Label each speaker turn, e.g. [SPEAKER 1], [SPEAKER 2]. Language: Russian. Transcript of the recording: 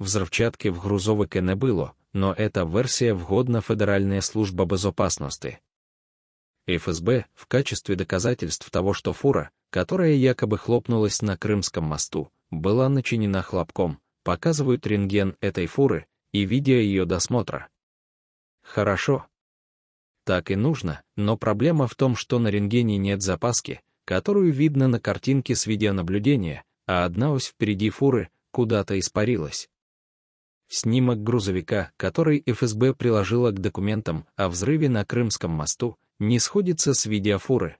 [SPEAKER 1] Взрывчатки в грузовике не было, но эта версия вгодна Федеральная служба безопасности. ФСБ в качестве доказательств того, что фура, которая якобы хлопнулась на Крымском мосту, была начинена хлопком, показывают рентген этой фуры и видео ее досмотра. Хорошо. Так и нужно, но проблема в том, что на рентгене нет запаски, которую видно на картинке с видеонаблюдения, а одна ось впереди фуры куда-то испарилась. Снимок грузовика, который ФСБ приложила к документам о взрыве на Крымском мосту, не сходится с видеофуры,